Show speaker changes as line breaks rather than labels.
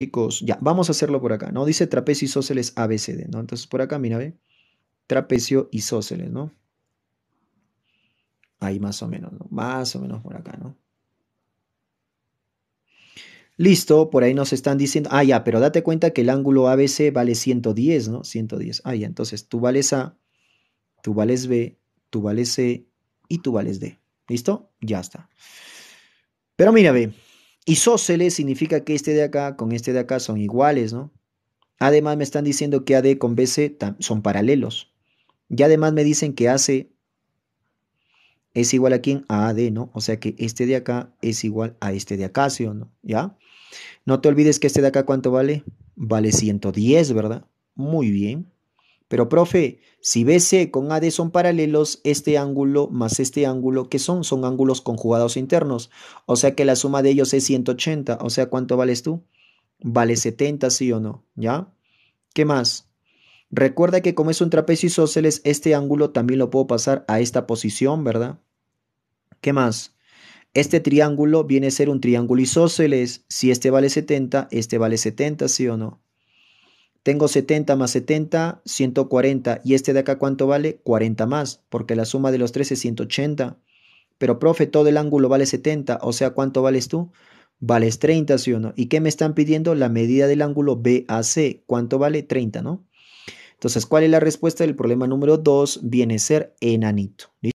chicos, ya, vamos a hacerlo por acá, ¿no? Dice trapecio isósceles ABCD, ¿no? Entonces por acá, mira, ve, trapecio isósceles, ¿no? Ahí más o menos, ¿no? Más o menos por acá, ¿no? Listo, por ahí nos están diciendo, ah, ya, pero date cuenta que el ángulo ABC vale 110, ¿no? 110, ah, ya, entonces tú vales A, tú vales B, tú vales C y tú vales D, ¿listo? Ya está. Pero mira, ve, Isósceles significa que este de acá con este de acá son iguales, ¿no? Además me están diciendo que AD con BC son paralelos. Y además me dicen que AC es igual a quién? A AD, ¿no? O sea que este de acá es igual a este de acá, ¿sí o no? ¿Ya? No te olvides que este de acá, ¿cuánto vale? Vale 110, ¿verdad? Muy bien. Pero profe, si BC con AD son paralelos, este ángulo más este ángulo, ¿qué son? Son ángulos conjugados internos. O sea que la suma de ellos es 180. O sea, ¿cuánto vales tú? Vale 70, sí o no. ¿Ya? ¿Qué más? Recuerda que como es un trapecio isósceles, este ángulo también lo puedo pasar a esta posición, ¿verdad? ¿Qué más? Este triángulo viene a ser un triángulo isósceles. Si este vale 70, este vale 70, ¿sí o no? Tengo 70 más 70, 140. ¿Y este de acá cuánto vale? 40 más, porque la suma de los tres es 180. Pero, profe, todo el ángulo vale 70, o sea, ¿cuánto vales tú? Vales 30, ¿sí o no? ¿Y qué me están pidiendo? La medida del ángulo BAC. ¿Cuánto vale? 30, ¿no? Entonces, ¿cuál es la respuesta del problema número 2? Viene a ser enanito.